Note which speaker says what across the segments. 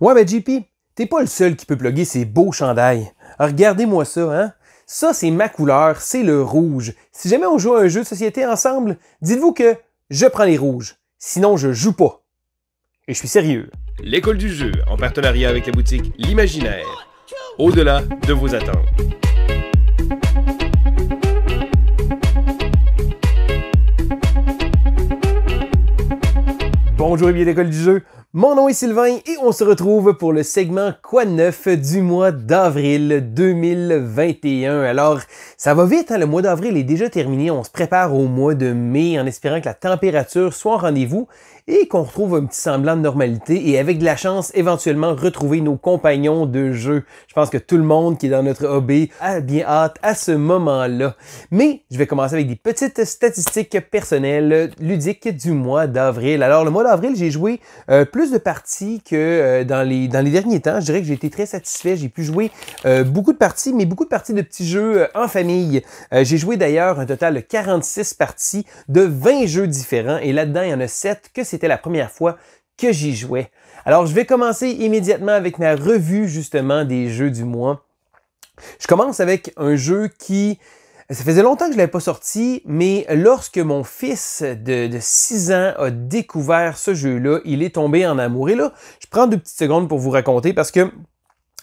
Speaker 1: Ouais, ben JP, t'es pas le seul qui peut plugger ces beaux chandails. Regardez-moi ça, hein? Ça, c'est ma couleur, c'est le rouge. Si jamais on joue à un jeu de société ensemble, dites-vous que je prends les rouges. Sinon, je joue pas. Et je suis sérieux. L'école du jeu, en partenariat avec la boutique L'Imaginaire. Au-delà de vos attentes. Bonjour et bien l'école du jeu. Mon nom est Sylvain et on se retrouve pour le segment Quoi de neuf du mois d'avril 2021. Alors, ça va vite, hein, le mois d'avril est déjà terminé, on se prépare au mois de mai en espérant que la température soit en rendez-vous et qu'on retrouve un petit semblant de normalité et avec de la chance éventuellement retrouver nos compagnons de jeu. Je pense que tout le monde qui est dans notre hobby a bien hâte à ce moment-là. Mais je vais commencer avec des petites statistiques personnelles ludiques du mois d'avril. Alors le mois d'avril, j'ai joué euh, plus de parties que euh, dans, les, dans les derniers temps. Je dirais que j'ai été très satisfait. J'ai pu jouer euh, beaucoup de parties, mais beaucoup de parties de petits jeux en famille. j'ai joué d'ailleurs un total de 46 parties de 20 jeux différents et là-dedans, il y en a 7 que c'est c'était la première fois que j'y jouais. Alors je vais commencer immédiatement avec ma revue justement des jeux du mois. Je commence avec un jeu qui... Ça faisait longtemps que je ne l'avais pas sorti, mais lorsque mon fils de, 6 ans a découvert ce jeu-là, il est tombé en amour. Et là, je prends deux petites secondes pour vous raconter parce que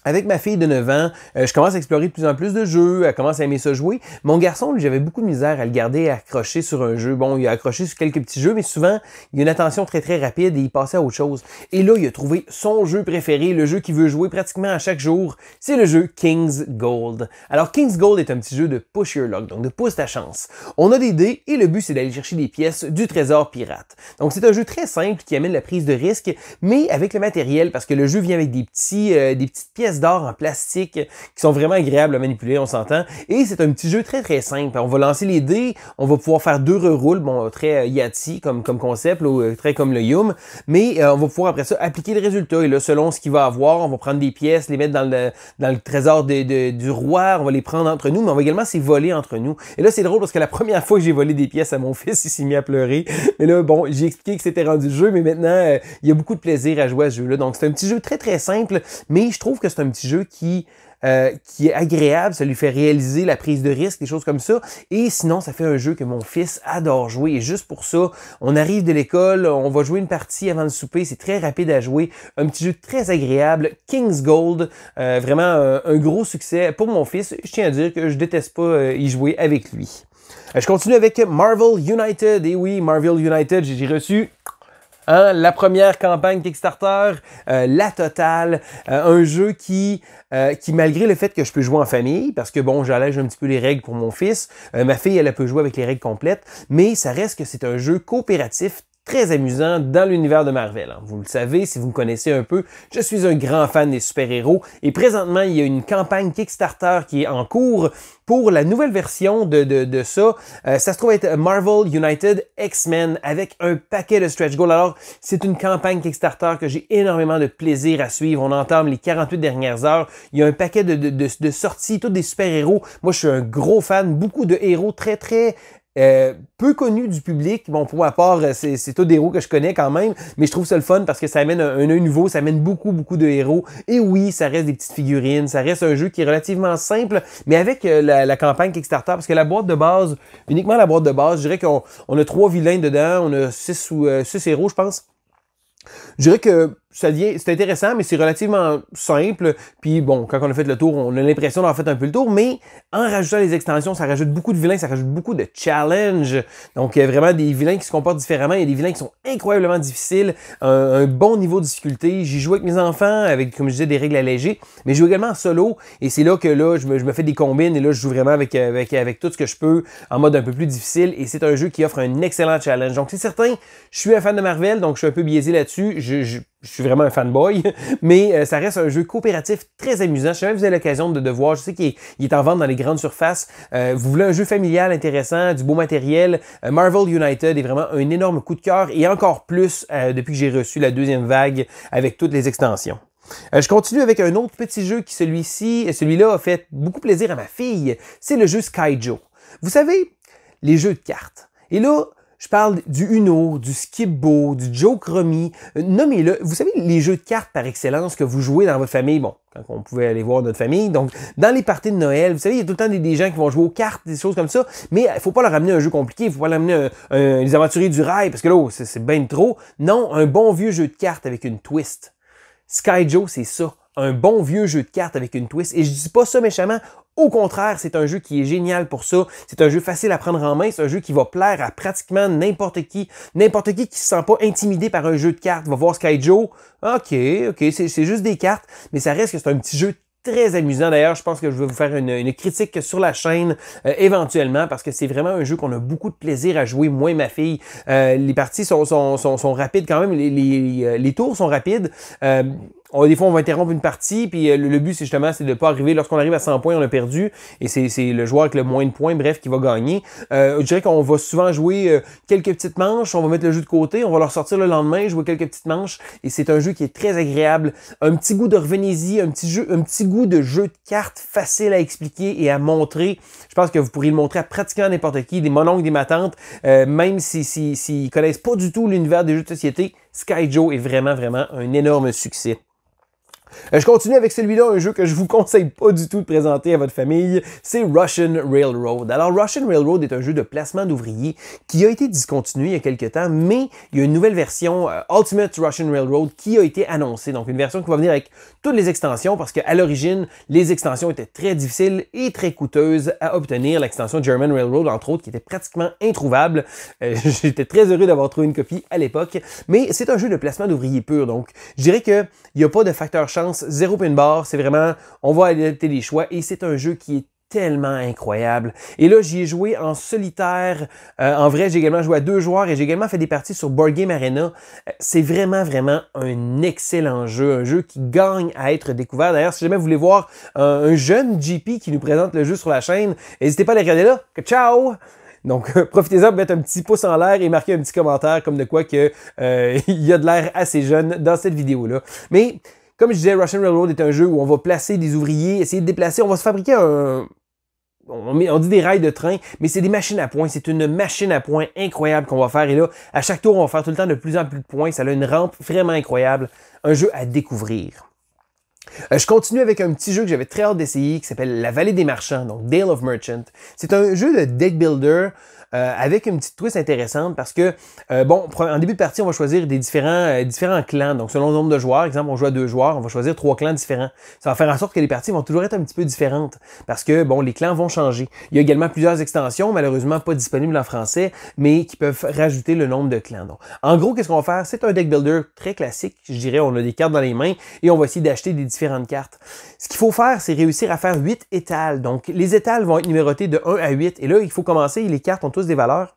Speaker 1: avec ma fille de 9 ans, euh, je commence à explorer de plus en plus de jeux, elle commence à aimer se jouer. Mon garçon, lui, j'avais beaucoup de misère à le garder accroché sur un jeu. Bon, il a accroché sur quelques petits jeux, mais souvent, il a une attention très très rapide et il passait à autre chose. Et là, il a trouvé son jeu préféré, le jeu qu'il veut jouer pratiquement à chaque jour, c'est le jeu King's Gold. Alors, King's Gold est un petit jeu de push your luck, donc de pousse ta chance. On a des dés et le but, c'est d'aller chercher des pièces du trésor pirate. Donc, c'est un jeu très simple qui amène la prise de risque, mais avec le matériel, parce que le jeu vient avec des, petits, euh, des petites pièces d'or en plastique qui sont vraiment agréables à manipuler, on s'entend. Et c'est un petit jeu très très simple. On va lancer les dés, on va pouvoir faire deux reroules, bon, très euh, Yati comme, comme concept, ou euh, très comme le Yum, mais euh, on va pouvoir après ça appliquer le résultat. Et là, selon ce qu'il va avoir, on va prendre des pièces, les mettre dans le, dans le trésor du roi, on va les prendre entre nous, mais on va également s'y voler entre nous. Et là, c'est drôle parce que la première fois que j'ai volé des pièces à mon fils, il s'est mis à pleurer. Mais là, bon, j'ai expliqué que c'était rendu jeu, mais maintenant, il y a beaucoup de plaisir à jouer à ce jeu-là. Donc, c'est un petit jeu très très simple, mais je trouve que un petit jeu qui, euh, qui est agréable, ça lui fait réaliser la prise de risque, des choses comme ça. Et sinon, ça fait un jeu que mon fils adore jouer. Et juste pour ça, on arrive de l'école, on va jouer une partie avant le souper, c'est très rapide à jouer. Un petit jeu très agréable, King's Gold, euh, vraiment un, gros succès pour mon fils. Je tiens à dire que je déteste pas euh, y jouer avec lui. Je continue avec Marvel United. Et oui, Marvel United, j'ai reçu Hein, la première campagne Kickstarter, euh, la totale, euh, un jeu qui, euh, qui, malgré le fait que je peux jouer en famille, parce que bon, j'allège un petit peu les règles pour mon fils, ma fille, elle, elle peut jouer avec les règles complètes, mais ça reste que c'est un jeu coopératif très amusant dans l'univers de Marvel. Hein. Vous le savez, si vous me connaissez un peu, je suis un grand fan des super-héros et présentement, il y a une campagne Kickstarter qui est en cours pour la nouvelle version de, de, ça. Euh, ça se trouve être Marvel United X-Men avec un paquet de stretch goals. Alors, c'est une campagne Kickstarter que j'ai énormément de plaisir à suivre. On entame les 48 dernières heures. Il y a un paquet de, de sorties, tous des super-héros. Moi, je suis un gros fan, beaucoup de héros très, très euh, peu connu du public. Bon, pour ma part, euh, c'est, c'est tous des héros que je connais quand même, mais je trouve ça le fun parce que ça amène un, œil nouveau, ça amène beaucoup, beaucoup de héros. Et oui, ça reste des petites figurines, ça reste un jeu qui est relativement simple, mais avec euh, la, campagne Kickstarter, parce que la boîte de base, uniquement la boîte de base, je dirais qu'on on a trois vilains dedans, on a six, ou, six héros, je pense. Je dirais que c'est intéressant, mais c'est relativement simple. Puis bon, quand on a fait le tour, on a l'impression d'avoir fait un peu le tour, mais en rajoutant les extensions, ça rajoute beaucoup de vilains, ça rajoute beaucoup de challenges. Donc il y a vraiment des vilains qui se comportent différemment, il y a des vilains qui sont incroyablement difficiles, un, bon niveau de difficulté. J'y joue avec mes enfants, avec, comme je disais, des règles allégées, mais je joue également en solo, et c'est là que là, je me, fais des combines, et là, je joue vraiment avec, avec, avec tout ce que je peux, en mode un peu plus difficile, et c'est un jeu qui offre un excellent challenge. Donc c'est certain, je suis un fan de Marvel, donc je suis un peu biaisé là-dessus. je je suis vraiment un fanboy, mais euh, ça reste un jeu coopératif très amusant. Je sais même vous avez l'occasion de, le voir, je sais qu'il est, en vente dans les grandes surfaces. Euh, vous voulez un jeu familial intéressant, du beau matériel. Euh, Marvel United est vraiment un énorme coup de cœur et encore plus depuis que j'ai reçu la deuxième vague avec toutes les extensions. je continue avec un autre petit jeu qui celui-ci, celui-là a fait beaucoup plaisir à ma fille. C'est le jeu Sky Joe. Vous savez, les jeux de cartes. Et là, je parle du Uno, du Skipbo, du Joe Chromie, euh, Nommez-le. Vous savez, les jeux de cartes par excellence que vous jouez dans votre famille. Bon, quand on pouvait aller voir notre famille. Donc, dans les parties de Noël, vous savez, il y a tout le temps des, gens qui vont jouer aux cartes, des choses comme ça. Mais il euh, faut pas leur amener un jeu compliqué. Il faut pas leur amener les aventuriers du rail parce que là, oh, c'est bien trop. Non, un bon vieux jeu de cartes avec une twist. Sky Joe, c'est ça un bon vieux jeu de cartes avec une twist. Et je dis pas ça méchamment. Au contraire, c'est un jeu qui est génial pour ça. C'est un jeu facile à prendre en main. C'est un jeu qui va plaire à pratiquement n'importe qui. N'importe qui qui se sent pas intimidé par un jeu de cartes va voir Sky Joe. Ok, ok, c'est juste des cartes, mais ça reste que c'est un petit jeu très amusant. D'ailleurs, je pense que je vais vous faire une, critique sur la chaîne euh, éventuellement parce que c'est vraiment un jeu qu'on a beaucoup de plaisir à jouer, moi et ma fille. Euh, les parties sont, rapides quand même, les, euh, tours sont rapides des fois, on va interrompre une partie, puis euh, le, but, c'est justement c'est de ne pas arriver. Lorsqu'on arrive à 100 points, on a perdu, et c'est le joueur avec le moins de points, bref, qui va gagner. Euh, je dirais qu'on va souvent jouer euh, quelques petites manches, on va mettre le jeu de côté, on va leur sortir le lendemain, jouer quelques petites manches, et c'est un jeu qui est très agréable. Un petit goût de revenez-y, un petit jeu, un petit goût de jeu de cartes facile à expliquer et à montrer. Je pense que vous pourriez le montrer à pratiquement n'importe qui, des mononcles, des matantes, euh, même s'ils si, si, connaissent pas du tout l'univers des jeux de société Sky Joe est vraiment, vraiment un énorme succès. Euh, je continue avec celui-là, un jeu que je vous conseille pas du tout de présenter à votre famille, c'est Russian Railroad. Alors Russian Railroad est un jeu de placement d'ouvriers qui a été discontinué il y a quelques temps, mais il y a une nouvelle version euh, Ultimate Russian Railroad qui a été annoncée. Donc une version qui va venir avec toutes les extensions parce qu'à l'origine, les extensions étaient très difficiles et très coûteuses à obtenir. L'extension German Railroad, entre autres, qui était pratiquement introuvable. Euh, j'étais très heureux d'avoir trouvé une copie à l'époque, mais c'est un jeu de placement d'ouvriers pur. Donc je dirais qu'il n'y a pas de facteur chance Zero zéro pin bar, c'est vraiment, on va adapter les choix et c'est un jeu qui est tellement incroyable. Et là, j'y ai joué en solitaire. Euh, en vrai, j'ai également joué à deux joueurs et j'ai également fait des parties sur Board Game Arena. Euh, c'est vraiment, vraiment un excellent jeu, un jeu qui gagne à être découvert. D'ailleurs, si jamais vous voulez voir euh, un, jeune GP qui nous présente le jeu sur la chaîne, n'hésitez pas à le regarder là. Ciao! Donc, profitez-en de mettre un petit pouce en l'air et marquer un petit commentaire comme de quoi que il y a de l'air assez jeune dans cette vidéo-là. Mais comme je disais, Russian Railroad est un jeu où on va placer des ouvriers, essayer de déplacer, on va se fabriquer un, on, dit des rails de train, mais c'est des machines à points. C'est une machine à points incroyable qu'on va faire. Et là, à chaque tour, on va faire tout le temps de plus en plus de points. Ça a une rampe vraiment incroyable. Un jeu à découvrir. Euh, je continue avec un petit jeu que j'avais très hâte d'essayer qui s'appelle La Vallée des Marchands, donc Dale of Merchant. C'est un jeu de deck builder euh, avec une petite twist intéressante parce que, euh, bon, en début de partie, on va choisir des différents, euh, différents clans. Donc, selon le nombre de joueurs, exemple, on joue à deux joueurs, on va choisir trois clans différents. Ça va faire en sorte que les parties vont toujours être un petit peu différentes parce que, bon, les clans vont changer. Il y a également plusieurs extensions, malheureusement pas disponibles en français, mais qui peuvent rajouter le nombre de clans. Donc, en gros, qu'est-ce qu'on va faire? C'est un deck builder très classique. Je dirais, on a des cartes dans les mains et on va essayer d'acheter des différentes cartes. Ce qu'il faut faire, c'est réussir à faire huit étals. Donc, les étals vont être numérotés de 1 à 8. Et là, il faut commencer. Les cartes ont tous des valeurs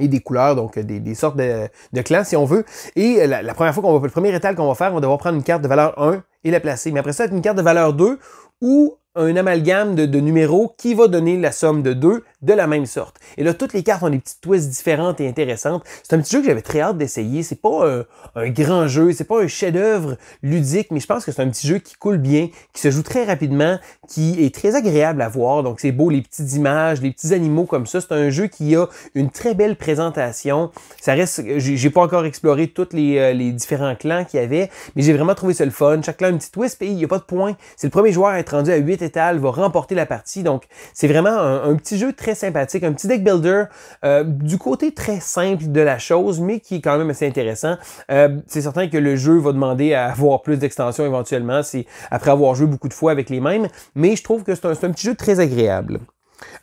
Speaker 1: et des couleurs, donc des, sortes de, de, clans si on veut. Et la, première fois qu'on va, le premier étal qu'on va faire, on va devoir prendre une carte de valeur 1 et la placer. Mais après ça, une carte de valeur 2 ou un amalgame de, numéros qui va donner la somme de 2 de la même sorte. Et là, toutes les cartes ont des petites twists différentes et intéressantes. C'est un petit jeu que j'avais très hâte d'essayer. C'est pas un, grand jeu, c'est pas un chef-d'œuvre ludique, mais je pense que c'est un petit jeu qui coule bien, qui se joue très rapidement, qui est très agréable à voir. Donc c'est beau, les petites images, les petits animaux comme ça. C'est un jeu qui a une très belle présentation. Ça reste, j'ai pas encore exploré tous les, euh, les différents clans qu'il y avait, mais j'ai vraiment trouvé ça le fun. Chaque clan a une petite twist et il y a pas de points. C'est le premier joueur à être rendu à 8 va remporter la partie. Donc, c'est vraiment un, petit jeu très sympathique, un petit deck builder euh, du côté très simple de la chose, mais qui est quand même assez intéressant. Euh, c'est certain que le jeu va demander à avoir plus d'extensions éventuellement, si, après avoir joué beaucoup de fois avec les mêmes, mais je trouve que c'est un, petit jeu très agréable.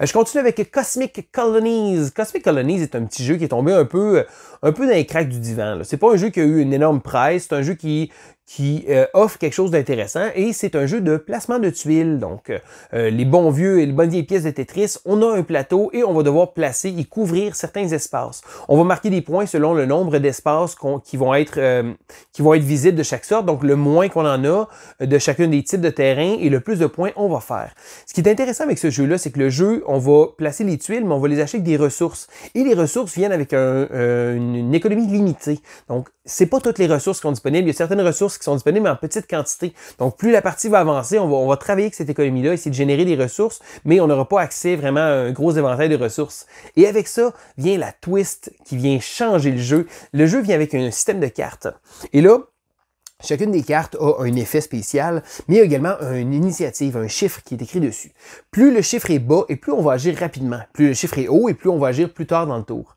Speaker 1: Euh, je continue avec Cosmic Colonies. Cosmic Colonies est un petit jeu qui est tombé un peu, un peu dans les cracks du divan. C'est pas un jeu qui a eu une énorme presse, c'est un jeu qui, qui euh, offre quelque chose d'intéressant et c'est un jeu de placement de tuiles. Donc, euh, euh, les bons vieux et les bonnes vieilles pièces de Tetris, on a un plateau et on va devoir placer et couvrir certains espaces. On va marquer des points selon le nombre d'espaces qui vont être qui vont être visibles de chaque sorte. Donc, le moins qu'on en a de chacun des types de terrain et le plus de points on va faire. Ce qui est intéressant avec ce jeu-là, c'est que le jeu, on va placer les tuiles, mais on va les acheter avec des ressources. Et les ressources viennent avec une économie limitée. Donc, c'est pas toutes les ressources qui sont disponibles. Il y a certaines ressources qui sont disponibles en petite quantité. Donc, plus la partie va avancer, on va, travailler avec cette économie-là, essayer de générer des ressources, mais on n'aura pas accès vraiment à un gros éventail de ressources. Et avec ça, vient la twist qui vient changer le jeu. Le jeu vient avec un système de cartes. Et là, Chacune des cartes a un effet spécial, mais également une initiative, un chiffre qui est écrit dessus. Plus le chiffre est bas et plus on va agir rapidement. Plus le chiffre est haut et plus on va agir plus tard dans le tour.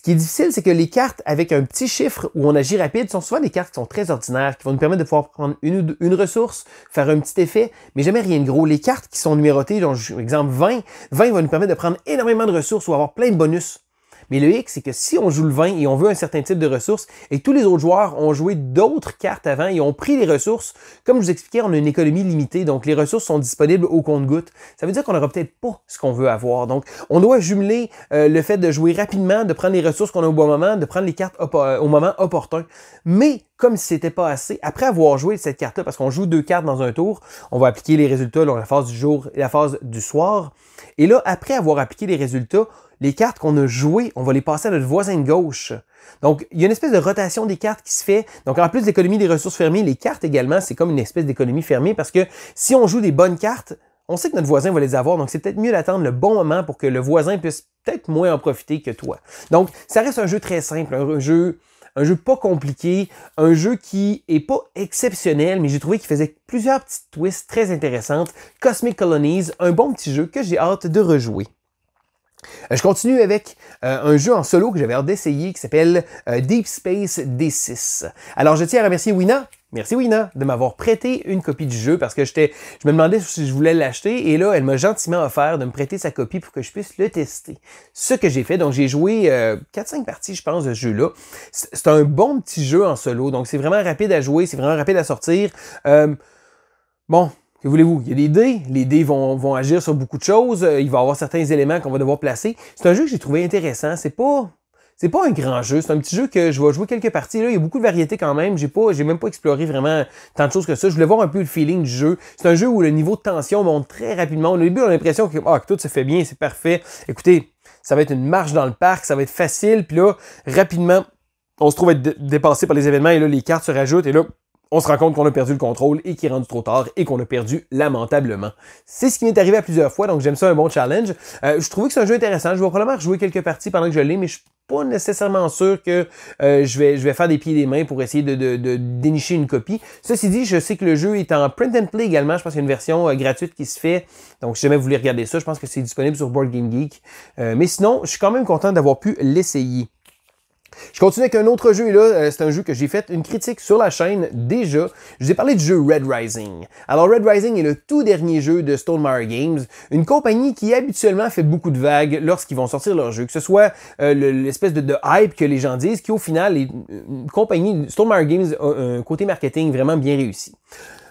Speaker 1: Ce qui est difficile, c'est que les cartes avec un petit chiffre où on agit rapide sont souvent des cartes qui sont très ordinaires, qui vont nous permettre de pouvoir prendre une, une ressource, faire un petit effet, mais jamais rien de gros. Les cartes qui sont numérotées, donc exemple 20, 20 va nous permettre de prendre énormément de ressources ou avoir plein de bonus. Mais le hic, c'est que si on joue le 20 et on veut un certain type de ressources et que tous les autres joueurs ont joué d'autres cartes avant et ont pris les ressources, comme je vous expliquais, on a une économie limitée, donc les ressources sont disponibles au compte-goutte. Ça veut dire qu'on n'aura peut-être pas ce qu'on veut avoir. Donc, on doit jumeler euh, le fait de jouer rapidement, de prendre les ressources qu'on a au bon moment, de prendre les cartes euh, au moment opportun. Mais comme si n'était pas assez, après avoir joué cette carte-là, parce qu'on joue deux cartes dans un tour, on va appliquer les résultats de la phase du jour et la phase du soir. Et là, après avoir appliqué les résultats, les cartes qu'on a jouées, on va les passer à notre voisin de gauche. Donc, il y a une espèce de rotation des cartes qui se fait. Donc, en plus l'économie des ressources fermées, les cartes également, c'est comme une espèce d'économie fermée parce que si on joue des bonnes cartes, on sait que notre voisin va les avoir, donc c'est peut-être mieux d'attendre le bon moment pour que le voisin puisse peut-être moins en profiter que toi. Donc, ça reste un jeu très simple, un jeu, un jeu pas compliqué, un jeu qui est pas exceptionnel, mais j'ai trouvé qu'il faisait plusieurs petites twists très intéressantes. Cosmic Colonies, un bon petit jeu que j'ai hâte de rejouer. Euh, je continue avec euh, un jeu en solo que j'avais hâte d'essayer qui s'appelle euh, Deep Space D6. Alors je tiens à remercier Wina. Merci Wina de m'avoir prêté une copie du jeu parce que j'étais, je me demandais si je voulais l'acheter et là elle m'a gentiment offert de me prêter sa copie pour que je puisse le tester. Ce que j'ai fait, donc j'ai joué 4-5 parties je pense de ce jeu-là. C'est un bon petit jeu en solo, donc c'est vraiment rapide à jouer, c'est vraiment rapide à sortir. Bon, que voulez-vous? Il y a des dés. Les dés vont, vont agir sur beaucoup de choses. Euh, il va y avoir certains éléments qu'on va devoir placer. C'est un jeu que j'ai trouvé intéressant. C'est pas. C'est pas un grand jeu, c'est un petit jeu que je vais jouer quelques parties. Là, il y a beaucoup de variétés quand même. J'ai pas, j'ai même pas exploré vraiment tant de choses que ça. Je voulais voir un peu le feeling du jeu. C'est un jeu où le niveau de tension monte très rapidement. Au début, on a l'impression que, oh que tout se fait bien, c'est parfait. Écoutez, ça va être une marche dans le parc, ça va être facile. Puis là, rapidement, on se trouve être dépassé par les événements et là, les cartes se rajoutent et là, on se rend compte qu'on a perdu le contrôle et qu'il est rendu trop tard et qu'on a perdu lamentablement. C'est ce qui m'est arrivé à plusieurs fois, donc j'aime ça un bon challenge. Euh, je trouvais que c'est un jeu intéressant. Je vais probablement rejouer quelques parties pendant que je l'ai, mais je suis pas nécessairement sûr que euh, je, vais, je vais faire des pieds et des mains pour essayer de, dénicher une copie. Ceci dit, je sais que le jeu est en print and play également. Je pense qu'il y a une version euh, gratuite qui se fait. Donc, si jamais vous voulez regarder ça, je pense que c'est disponible sur Board Game Geek. mais sinon, je suis quand même content d'avoir pu l'essayer. Je continue avec un autre jeu, et là, euh, c'est un jeu que j'ai fait une critique sur la chaîne déjà. Je vous ai parlé du jeu Red Rising. Alors, Red Rising est le tout dernier jeu de Stonemaier Games, une compagnie qui habituellement fait beaucoup de vagues lorsqu'ils vont sortir leur jeu, que ce soit euh, l'espèce de, hype que les gens disent, qui au final est une compagnie, Stonemaier Games a un côté marketing vraiment bien réussi.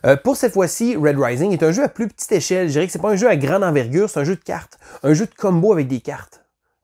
Speaker 1: Euh, pour cette fois-ci, Red Rising est un jeu à plus petite échelle. Je dirais que c'est pas un jeu à grande envergure, c'est un jeu de cartes, un jeu de combo avec des cartes.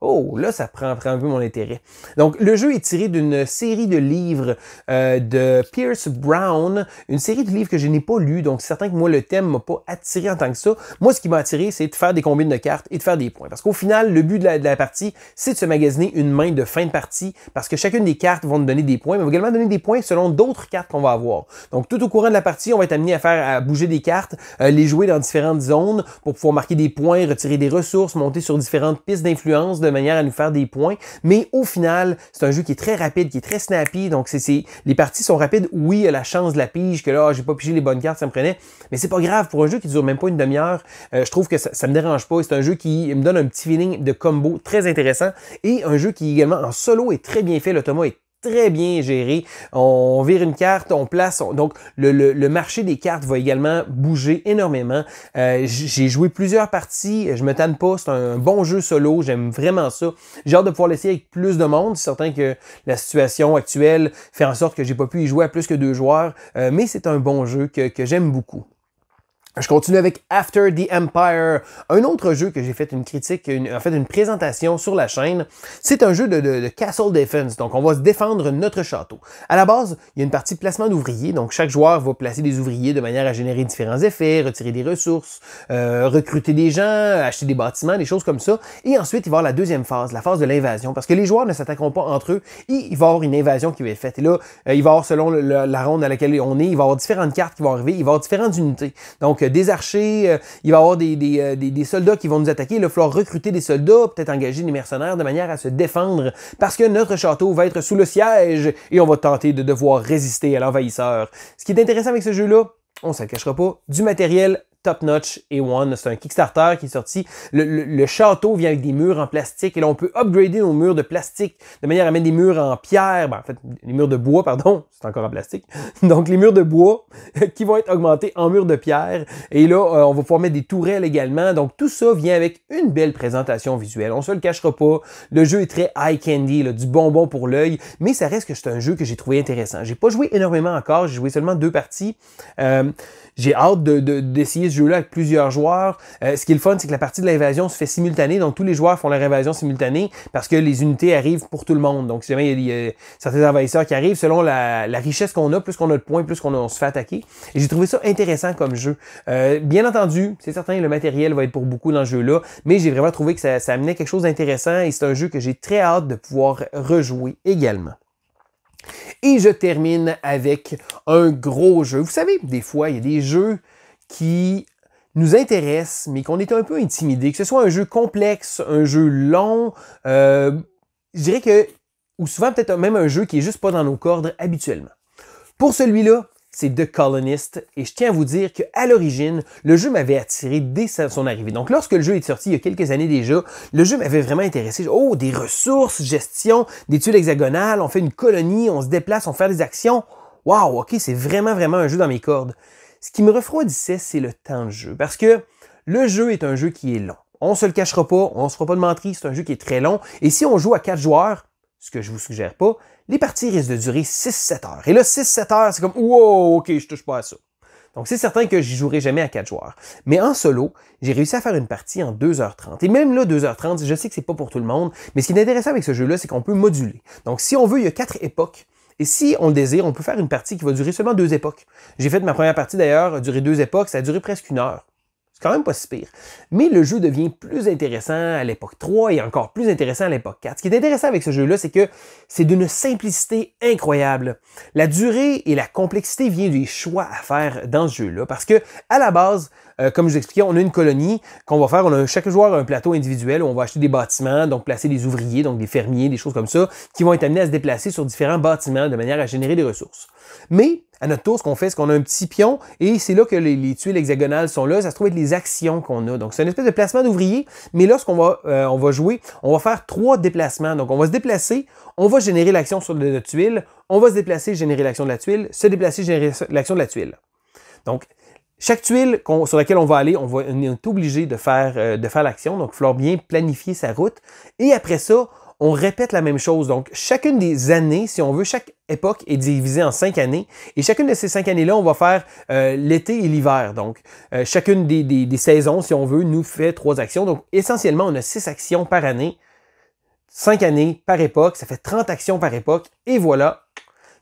Speaker 1: Oh, là, ça prend, un peu mon intérêt. Donc, le jeu est tiré d'une série de livres euh, de Pierce Brown, une série de livres que je n'ai pas lu, donc c'est certain que moi, le thème m'a pas attiré en tant que ça. Moi, ce qui m'a attiré, c'est de faire des combines de cartes et de faire des points. Parce qu'au final, le but de la, partie, c'est de se magasiner une main de fin de partie, parce que chacune des cartes vont nous donner des points, mais va également donner des points selon d'autres cartes qu'on va avoir. Donc, tout au courant de la partie, on va être amené à faire à bouger des cartes, euh, les jouer dans différentes zones pour pouvoir marquer des points, retirer des ressources, monter sur différentes pistes d'influence manière à nous faire des points. Mais au final, c'est un jeu qui est très rapide, qui est très snappy. Donc, c'est, les parties sont rapides. Oui, il a la chance de la pige, que là, ah, j'ai pas pigé les bonnes cartes, ça me prenait. Mais c'est pas grave. Pour un jeu qui dure même pas une demi-heure, euh, je trouve que ça, me dérange pas. C'est un jeu qui me donne un petit feeling de combo très intéressant. Et un jeu qui également en solo est très bien fait. Le est très bien géré. On vire une carte, on place. donc, le, le, marché des cartes va également bouger énormément. Euh, j'ai joué plusieurs parties. Je me tanne pas. C'est un bon jeu solo. J'aime vraiment ça. J'ai hâte de pouvoir l'essayer avec plus de monde. C'est certain que la situation actuelle fait en sorte que j'ai pas pu y jouer à plus que deux joueurs. Euh, mais c'est un bon jeu que, que j'aime beaucoup. Je continue avec After the Empire, un autre jeu que j'ai fait une critique, en fait une présentation sur la chaîne. C'est un jeu de, castle defense, donc on va se défendre notre château. À la base, il y a une partie placement d'ouvriers, donc chaque joueur va placer des ouvriers de manière à générer différents effets, retirer des ressources, euh, recruter des gens, acheter des bâtiments, des choses comme ça. Et ensuite, il va y avoir la deuxième phase, la phase de l'invasion, parce que les joueurs ne s'attaqueront pas entre eux, il va y avoir une invasion qui va être faite. Et là, euh, il va y avoir, selon la, la ronde à laquelle on est, il va y avoir différentes cartes qui vont arriver, il va y avoir différentes unités. Donc, euh, des archers, euh, il va y avoir euh, des, soldats qui vont nous attaquer. Il va falloir recruter des soldats, peut-être engager des mercenaires de manière à se défendre parce que notre château va être sous le siège et on va tenter de devoir résister à l'envahisseur. Ce qui est intéressant avec ce jeu-là, on ne se le cachera pas, du matériel top notch A1. C'est un Kickstarter qui est sorti. Le, château vient avec des murs en plastique et là, on peut upgrader nos murs de plastique de manière à mettre des murs en pierre, ben, en fait, les murs de bois, pardon, c'est encore en plastique. Donc, les murs de bois qui vont être augmentés en murs de pierre. Et là, euh, on va pouvoir mettre des tourelles également. Donc, tout ça vient avec une belle présentation visuelle. On se le cachera pas. Le jeu est très eye candy, du bonbon pour l'œil, mais ça reste que c'est un jeu que j'ai trouvé intéressant. J'ai pas joué énormément encore, j'ai joué seulement deux parties. Euh, j'ai hâte d'essayer de, jeu-là avec plusieurs joueurs. Euh, ce qui est le fun, c'est que la partie de l'invasion se fait simultanée, donc tous les joueurs font leur invasion simultanée parce que les unités arrivent pour tout le monde. Donc il y a, euh, certains envahisseurs qui arrivent, selon la, richesse qu'on a, plus qu'on a de points, plus qu'on se fait attaquer. Et j'ai trouvé ça intéressant comme jeu. Euh, bien entendu, c'est certain, le matériel va être pour beaucoup dans ce jeu-là, mais j'ai vraiment trouvé que ça, ça amenait quelque chose d'intéressant et c'est un jeu que j'ai très hâte de pouvoir rejouer également. Et je termine avec un gros jeu. Vous savez, des fois, il y a des jeux qui nous intéresse, mais qu'on est un peu intimidé, que ce soit un jeu complexe, un jeu long, euh, je dirais que, ou souvent peut-être même un jeu qui est juste pas dans nos cordes habituellement. Pour celui-là, c'est The Colonist, et je tiens à vous dire qu'à l'origine, le jeu m'avait attiré dès son arrivée. Donc lorsque le jeu est sorti il y a quelques années déjà, le jeu m'avait vraiment intéressé. Oh, des ressources, gestion, des tuiles hexagonales, on fait une colonie, on se déplace, on fait des actions. Waouh, ok, c'est vraiment, vraiment un jeu dans mes cordes. Ce qui me refroidissait, c'est le temps de jeu. Parce que le jeu est un jeu qui est long. On ne se le cachera pas, on ne se fera pas de mentir. c'est un jeu qui est très long. Et si on joue à quatre joueurs, ce que je vous suggère pas, les parties risquent de durer 6-7 heures. Et là, 6-7 heures, c'est comme Wow, ok, je touche pas à ça. Donc c'est certain que j'y jouerai jamais à 4 joueurs. Mais en solo, j'ai réussi à faire une partie en 2h30. Et même là, 2h30, je sais que c'est pas pour tout le monde, mais ce qui est intéressant avec ce jeu-là, c'est qu'on peut moduler. Donc si on veut, il y a 4 époques et si on le désire, on peut faire une partie qui va durer seulement deux époques. J'ai fait ma première partie d'ailleurs, durer deux époques, ça a duré presque une heure. C'est quand même pas si pire. Mais le jeu devient plus intéressant à l'époque 3 et encore plus intéressant à l'époque 4. Ce qui est intéressant avec ce jeu-là, c'est que c'est d'une simplicité incroyable. La durée et la complexité viennent des choix à faire dans ce jeu-là. Parce que, à la base, euh, comme je vous expliquais, on a une colonie qu'on va faire. On a chaque joueur a un plateau individuel où on va acheter des bâtiments, donc placer des ouvriers, donc des fermiers, des choses comme ça, qui vont être amenés à se déplacer sur différents bâtiments de manière à générer des ressources. Mais à notre tour, ce qu'on fait, c'est qu'on a un petit pion et c'est là que les, tuiles hexagonales sont là. Ça se trouve être les actions qu'on a. Donc, c'est une espèce de placement d'ouvrier, mais lorsqu'on va, euh, on va jouer, on va faire trois déplacements. Donc, on va se déplacer, on va générer l'action sur notre tuile, on va se déplacer, générer l'action de la tuile, se déplacer, générer l'action de la tuile. Donc, chaque tuile sur laquelle on va aller, on, va, est obligé de faire, euh, de faire l'action. Donc, il va bien planifier sa route. Et après ça, on répète la même chose. Donc, chacune des années, si on veut, chaque époque est divisée en cinq années. Et chacune de ces cinq années-là, on va faire euh, l'été et l'hiver. Donc, euh, chacune des, des, saisons, si on veut, nous fait trois actions. Donc, essentiellement, on a six actions par année. Cinq années par époque, ça fait 30 actions par époque. Et voilà,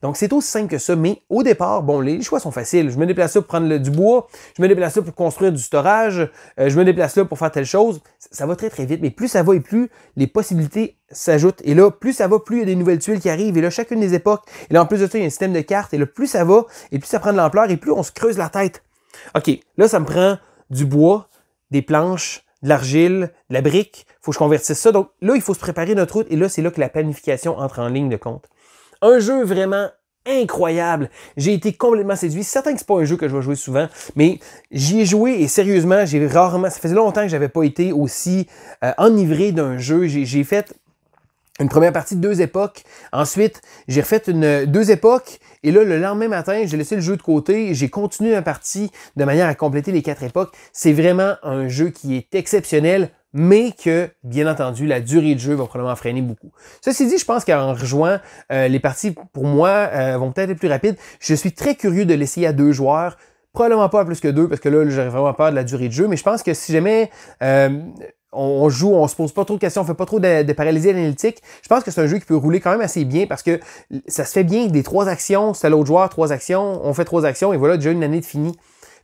Speaker 1: donc, c'est aussi simple que ça. Mais au départ, bon, les choix sont faciles. Je me déplace là pour prendre le, du bois. Je me déplace là pour construire du storage. Euh, je me déplace là pour faire telle chose. Ça, va très, très vite. Mais plus ça va et plus les possibilités s'ajoutent. Et là, plus ça va, plus il y a des nouvelles tuiles qui arrivent. Et là, chacune des époques. Et là, en plus de ça, il y a un système de cartes. Et là, plus ça va et plus ça prend de l'ampleur et plus on se creuse la tête. OK, là, ça me prend du bois, des planches, de l'argile, de la brique. Il faut que je convertisse ça. Donc là, il faut se préparer notre route. Et là, c'est là que la planification entre en ligne de compte. Un jeu vraiment incroyable. J'ai été complètement séduit. Certain que c'est pas un jeu que je vais jouer souvent, mais j'y ai joué et sérieusement, j'ai rarement. Ça faisait longtemps que j'avais pas été aussi euh, enivré d'un jeu. J'ai fait une première partie de deux époques. Ensuite, j'ai refait une, deux époques. Et là, le lendemain matin, j'ai laissé le jeu de côté. J'ai continué ma partie de manière à compléter les quatre époques. C'est vraiment un jeu qui est exceptionnel mais que, bien entendu, la durée de jeu va probablement freiner beaucoup. Ceci dit, je pense qu'en rejoint, euh, les parties, pour moi, euh, vont peut-être être plus rapides. Je suis très curieux de l'essayer à deux joueurs. Probablement pas à plus que deux, parce que là, j'aurais vraiment peur de la durée de jeu, mais je pense que si jamais euh, on, joue, on se pose pas trop de questions, on fait pas trop de, paralysie analytique. Je pense que c'est un jeu qui peut rouler quand même assez bien parce que ça se fait bien des trois actions, c'est à l'autre joueur, trois actions, on fait trois actions et voilà déjà une année de fini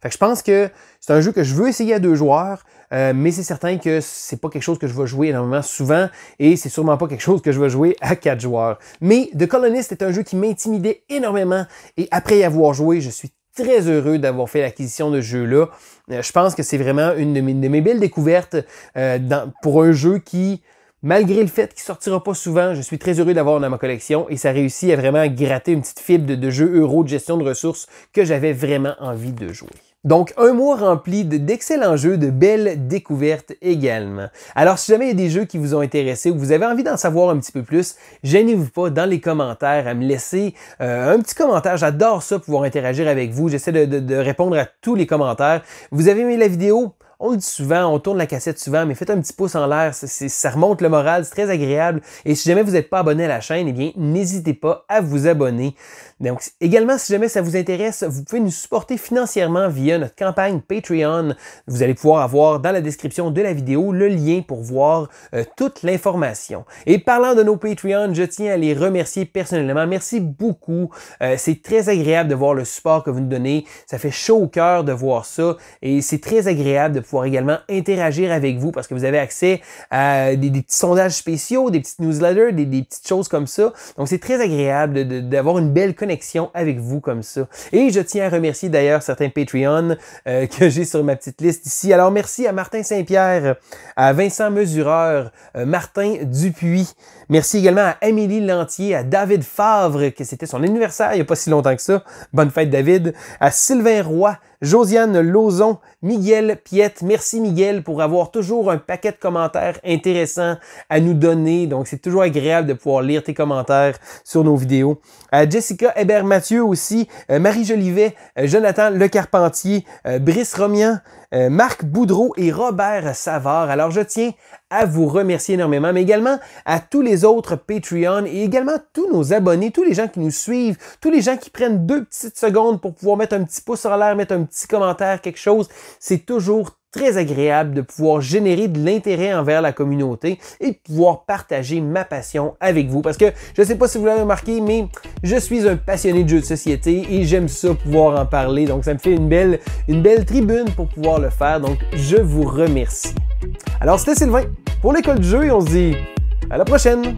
Speaker 1: je pense que c'est un jeu que je veux essayer à deux joueurs, euh, mais c'est certain que c'est pas quelque chose que je vais jouer énormément souvent et c'est sûrement pas quelque chose que je vais jouer à quatre joueurs. Mais The Colonist est un jeu qui m'intimidait énormément et après y avoir joué, je suis très heureux d'avoir fait l'acquisition de ce jeu-là. Euh, je pense que c'est vraiment une de mes, belles découvertes euh, pour un jeu qui, malgré le fait qu'il sortira pas souvent, je suis très heureux d'avoir dans ma collection et ça réussit à vraiment gratter une petite fibre de, jeux euros euro de gestion de ressources que j'avais vraiment envie de jouer. Donc, un mois rempli d'excellents jeux, de belles découvertes également. Alors, si jamais il y a des jeux qui vous ont intéressé ou vous avez envie d'en savoir un petit peu plus, gênez-vous pas dans les commentaires à me laisser euh, un petit commentaire. J'adore ça, pouvoir interagir avec vous. J'essaie de, de répondre à tous les commentaires. Vous avez aimé la vidéo? On le dit souvent, on tourne la cassette souvent, mais faites un petit pouce en l'air, ça remonte le moral, c'est très agréable. Et si jamais vous n'êtes pas abonné à la chaîne, eh bien, n'hésitez pas à vous abonner. Donc, également, si jamais ça vous intéresse, vous pouvez nous supporter financièrement via notre campagne Patreon. Vous allez pouvoir avoir dans la description de la vidéo le lien pour voir euh, toute l'information. Et parlant de nos Patreons, je tiens à les remercier personnellement. Merci beaucoup. Euh, c'est très agréable de voir le support que vous nous donnez. Ça fait chaud au cœur de voir ça et c'est très agréable de pouvoir également interagir avec vous parce que vous avez accès à des, petits sondages spéciaux, des petites newsletters, des, des petites choses comme ça. Donc c'est très agréable d'avoir une belle connexion avec vous comme ça. Et je tiens à remercier d'ailleurs certains Patreon euh, que j'ai sur ma petite liste ici. Alors merci à Martin Saint-Pierre, à Vincent Mesureur, euh, Martin Dupuis. Merci également à Émilie Lantier, à David Favre, que c'était son anniversaire il n'y a pas si longtemps que ça. Bonne fête, David. À Sylvain Roy, Josiane Lozon, Miguel Piette. Merci, Miguel, pour avoir toujours un paquet de commentaires intéressants à nous donner. Donc, c'est toujours agréable de pouvoir lire tes commentaires sur nos vidéos. À Jessica Hébert-Mathieu aussi, euh, Marie Jolivet, euh, Jonathan Le Carpentier, euh, Brice Romian, euh, Marc Boudreau et Robert Savard. Alors je tiens à vous remercier énormément, mais également à tous les autres Patreon et également tous nos abonnés, tous les gens qui nous suivent, tous les gens qui prennent deux petites secondes pour pouvoir mettre un petit pouce en l'air, mettre un petit commentaire, quelque chose. C'est toujours très agréable de pouvoir générer de l'intérêt envers la communauté et de pouvoir partager ma passion avec vous. Parce que je ne sais pas si vous l'avez remarqué, mais je suis un passionné de jeux de société et j'aime ça pouvoir en parler. Donc ça me fait une belle, une belle tribune pour pouvoir le faire. Donc je vous remercie. Alors c'était Sylvain pour l'école du jeu et on se dit à la prochaine.